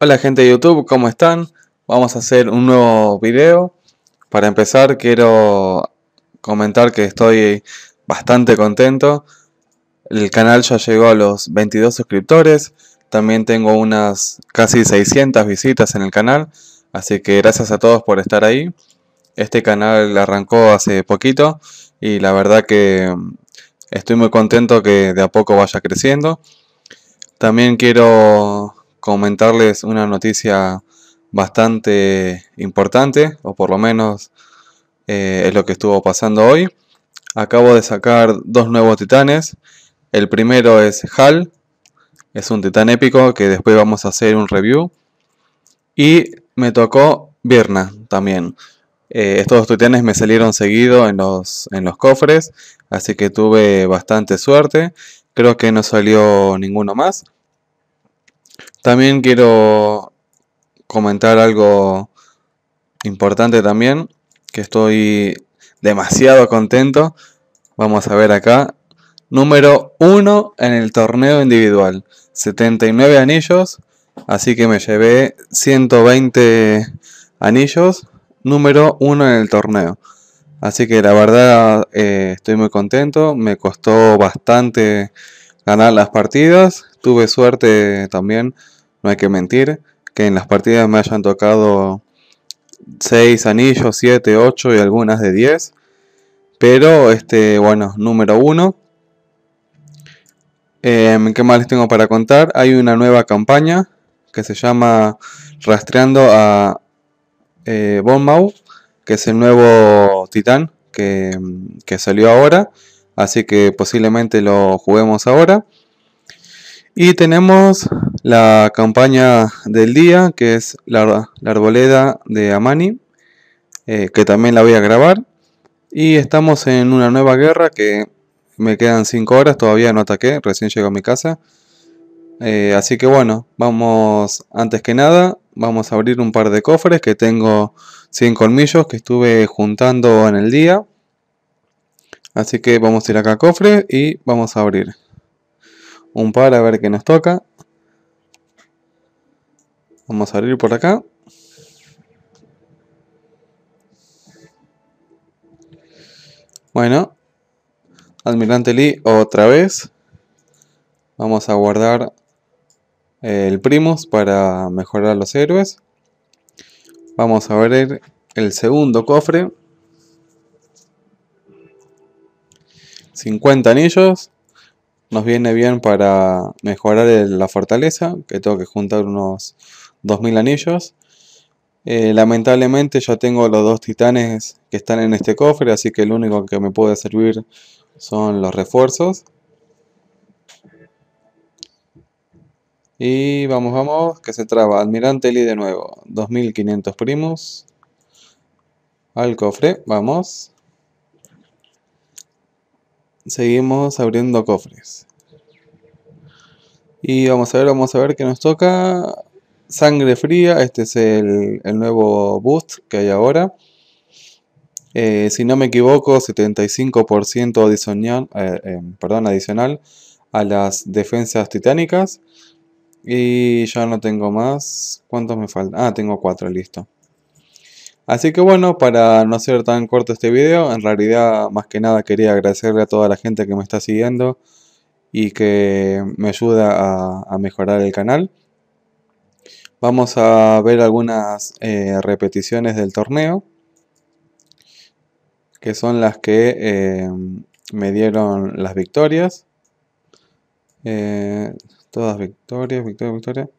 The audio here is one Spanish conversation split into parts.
Hola gente de YouTube, ¿cómo están? Vamos a hacer un nuevo video. Para empezar quiero comentar que estoy bastante contento. El canal ya llegó a los 22 suscriptores. También tengo unas casi 600 visitas en el canal. Así que gracias a todos por estar ahí. Este canal arrancó hace poquito y la verdad que estoy muy contento que de a poco vaya creciendo. También quiero comentarles una noticia bastante importante, o por lo menos eh, es lo que estuvo pasando hoy. Acabo de sacar dos nuevos titanes. El primero es Hal, es un titán épico que después vamos a hacer un review. Y me tocó Vierna también. Eh, estos dos titanes me salieron seguido los, en los cofres, así que tuve bastante suerte. Creo que no salió ninguno más. También quiero comentar algo importante también, que estoy demasiado contento. Vamos a ver acá. Número 1 en el torneo individual. 79 anillos. Así que me llevé 120 anillos. Número 1 en el torneo. Así que la verdad eh, estoy muy contento. Me costó bastante ganar las partidas. Tuve suerte también, no hay que mentir, que en las partidas me hayan tocado 6 anillos, 7, 8 y algunas de 10. Pero, este, bueno, número 1. Em, ¿Qué más les tengo para contar? Hay una nueva campaña que se llama Rastreando a eh, que es el nuevo titán que, que salió ahora. Así que posiblemente lo juguemos ahora. Y tenemos la campaña del día, que es la, arboleda de Amani, eh, que también la voy a grabar. Y estamos en una nueva guerra que me quedan 5 horas, todavía no ataqué, recién llego a mi casa. Eh, así que bueno, vamos, antes que nada, vamos a abrir un par de cofres que tengo 100 colmillos que estuve juntando en el día. Así que vamos a ir acá a cofre y vamos a abrir un par a ver qué nos toca. Vamos a abrir por acá. Bueno, Almirante Lee otra vez. Vamos a guardar el Primus para mejorar los héroes. Vamos a abrir el segundo cofre. 50 anillos nos viene bien para mejorar la fortaleza, que tengo que juntar unos 2000 anillos. Eh, lamentablemente ya tengo los dos titanes que están en este cofre, así que el único que me puede servir son los refuerzos. Y vamos, vamos, que se traba. Almirante Lee de nuevo, 2500 primos. Al cofre, vamos seguimos abriendo cofres. Y vamos a ver, vamos a ver qué nos toca. Sangre fría, este es el, nuevo boost que hay ahora. Eh, si no me equivoco, 75% adicional, eh, em, perdón, adicional a las defensas titánicas. Y ya no tengo más. ¿Cuántos me faltan? Ah, tengo cuatro. listo. Así que bueno, para no ser tan corto este video, en realidad más que nada quería agradecerle a toda la gente que me está siguiendo y que me ayuda a, mejorar el canal. Vamos a ver algunas eh, repeticiones del torneo, que son las que eh, me dieron las victorias. Eh, todas victorias, victoria, victoria.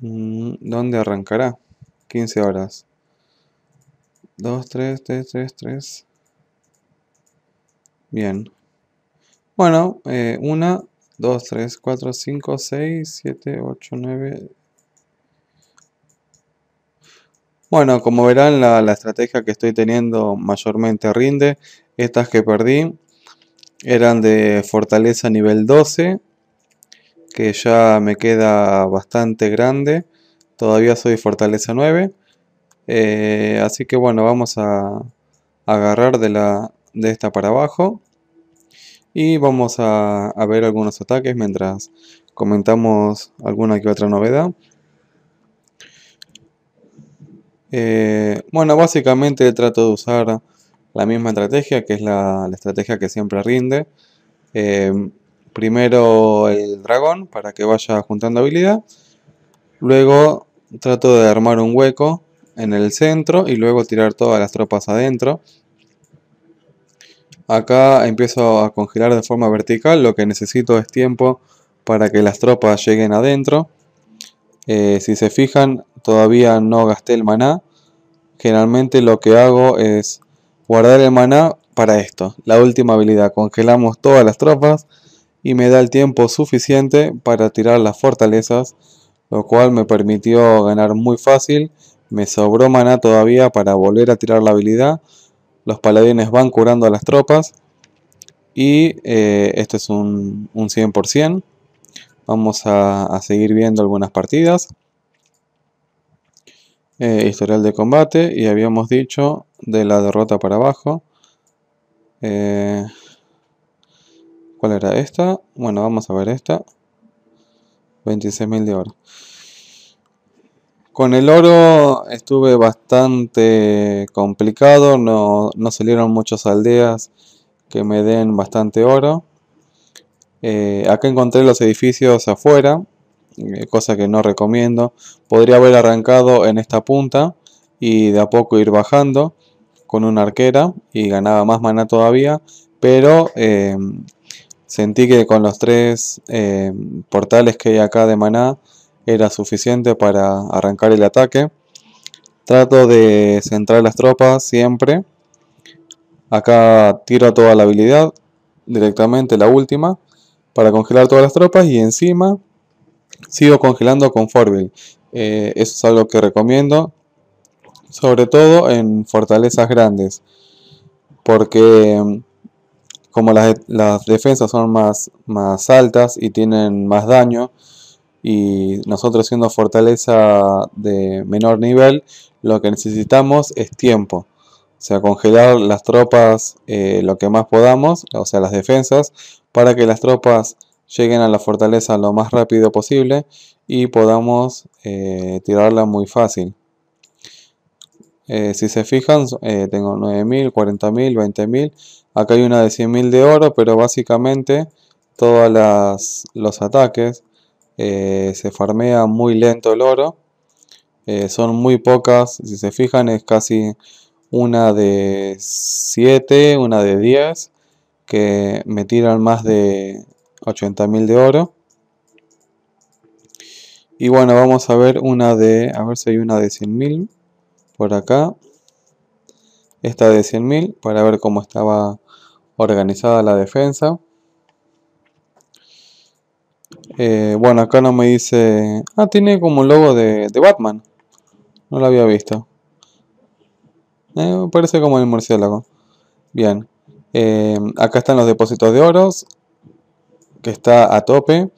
Mm, ¿Dónde arrancará? 15 horas. 2, 3, 3, 3, 3. Bien. Bueno, 1, 2, 3, 4, 5, 6, 7, 8, 9. Bueno, como verán, la, la estrategia que estoy teniendo mayormente rinde. Estas que perdí eran de fortaleza nivel 12, que ya me queda bastante grande. Todavía soy fortaleza 9. Eh, así que bueno, vamos a agarrar de, la, de esta para abajo. Y vamos a, ver algunos ataques mientras comentamos alguna que otra novedad. Eh, bueno, básicamente trato de usar la misma estrategia, que es la, estrategia que siempre rinde. Eh, primero el dragón para que vaya juntando habilidad. Luego trato de armar un hueco en el centro y luego tirar todas las tropas adentro. Acá empiezo a congelar de forma vertical, lo que necesito es tiempo para que las tropas lleguen adentro. Eh, si se fijan, todavía no gasté el maná. Generalmente lo que hago es guardar el maná para esto. La última habilidad, congelamos todas las tropas y me da el tiempo suficiente para tirar las fortalezas, lo cual me permitió ganar muy fácil me sobró maná todavía para volver a tirar la habilidad. Los paladines van curando a las tropas. Y eh, esto es un, 100%. Vamos a, seguir viendo algunas partidas. Eh, historial de combate. Y habíamos dicho de la derrota para abajo. Eh, ¿Cuál era esta? Bueno, vamos a ver esta. 26.000 de oro. Con el oro estuve bastante complicado, no, salieron muchas aldeas que me den bastante oro. Eh, acá encontré los edificios afuera, eh, cosa que no recomiendo. Podría haber arrancado en esta punta y de a poco ir bajando con una arquera y ganaba más maná todavía, pero eh, sentí que con los tres portales que hay acá de maná era suficiente para arrancar el ataque. Trato de centrar las tropas siempre. Acá tiro toda la habilidad, directamente la última, para congelar todas las tropas y encima sigo congelando con Forville. Eh, eso es algo que recomiendo, sobre todo en fortalezas grandes, porque mm, como las, defensas son más, más altas y tienen más daño, y nosotros siendo fortaleza de menor nivel, lo que necesitamos es tiempo. O sea, congelar las tropas eh, lo que más podamos, o sea, las defensas, para que las tropas lleguen a la fortaleza lo más rápido posible y podamos eh, tirarla muy fácil. Eh, si se fijan, tengo 9.000, 40.000, 20.000. Acá hay una de 100.000 de oro, pero básicamente todos los ataques eh, se farmea muy lento el oro. Eh, son muy pocas, si se fijan es casi una de 7, una de 10, que me tiran más de 80.000 de oro. Y bueno, vamos a ver una de, a ver si hay una de 100.000 por acá. Esta de 100.000 para ver cómo estaba organizada la defensa. Eh, bueno, acá no me dice... Ah, tiene como un logo de, Batman. No lo había visto. Eh, parece como el murciélago. Bien. Eh, acá están los depósitos de oros. Que está a tope.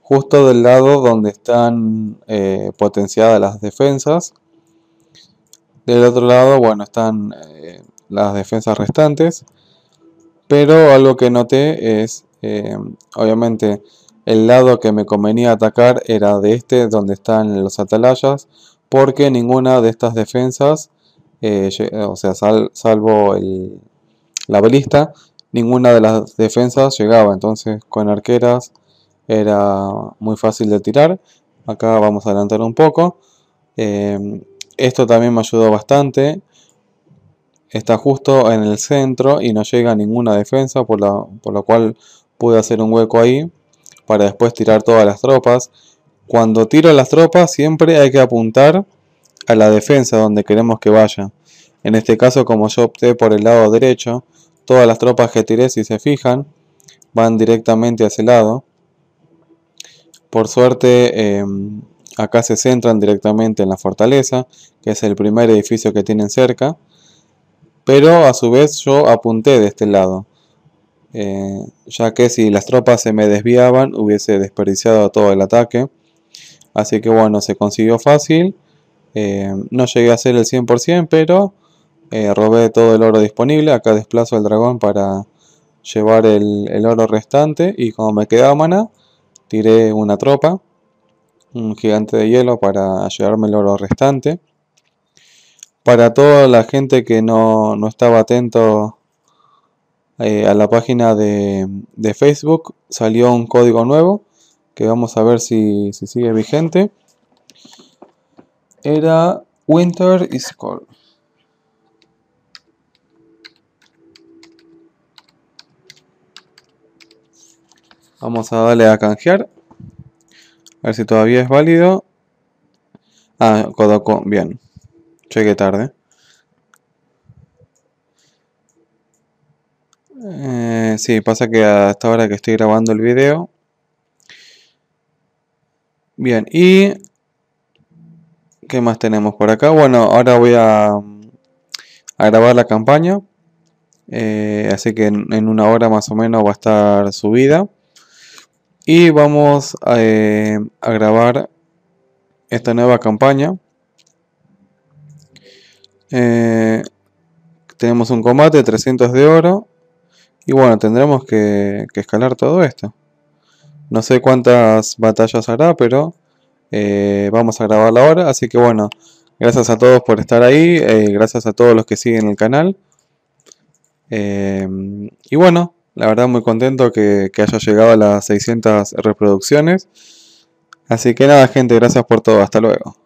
Justo del lado donde están potenciadas las defensas. Del otro lado, bueno, están las defensas restantes. Pero algo que noté es, obviamente, el lado que me convenía atacar era de este, donde están los atalayas, porque ninguna de estas defensas, eh, o sea, salvo la balista, ninguna de las defensas llegaba. Entonces con arqueras era muy fácil de tirar. Acá vamos a adelantar un poco. Em, esto también me ayudó bastante. Está justo en el centro y no llega ninguna defensa, por, por lo cual pude hacer un hueco ahí para después tirar todas las tropas. Cuando tiro las tropas siempre hay que apuntar a la defensa donde queremos que vaya. En este caso como yo opté por el lado derecho, todas las tropas que tiré si se fijan van directamente a ese lado. Por suerte em, acá se centran directamente en la fortaleza, que es el primer edificio que tienen cerca. Pero a su vez yo apunté de este lado. Eh, ya que si las tropas se me desviaban hubiese desperdiciado todo el ataque. Así que bueno, se consiguió fácil. Eh, no llegué a hacer el 100%, pero eh, robé todo el oro disponible. Acá desplazo el dragón para llevar el, oro restante. Y como me quedaba mana, tiré una tropa, un gigante de hielo para llevarme el oro restante. Para toda la gente que no, no estaba atento eh, a la página de, Facebook salió un código nuevo que vamos a ver si, sigue vigente. Era Winter is Cold. Vamos a darle a canjear. A ver si todavía es válido. Ah, Codocon, bien. Llegué tarde. Eh, sí, pasa que hasta ahora que estoy grabando el video. Bien, y... ¿Qué más tenemos por acá? Bueno, ahora voy a, a grabar la campaña. Eh, así que en, una hora más o menos va a estar subida. Y vamos eh, a, grabar esta nueva campaña. tenemos un combate, 300 de oro. Y bueno, tendremos que, escalar todo esto. No sé cuántas batallas hará, pero eh, vamos a grabarla ahora. Así que bueno, gracias a todos por estar ahí. Eh, gracias a todos los que siguen el canal. Em, y bueno, la verdad muy contento que, que haya llegado a las 600 reproducciones. Así que nada gente, gracias por todo. Hasta luego.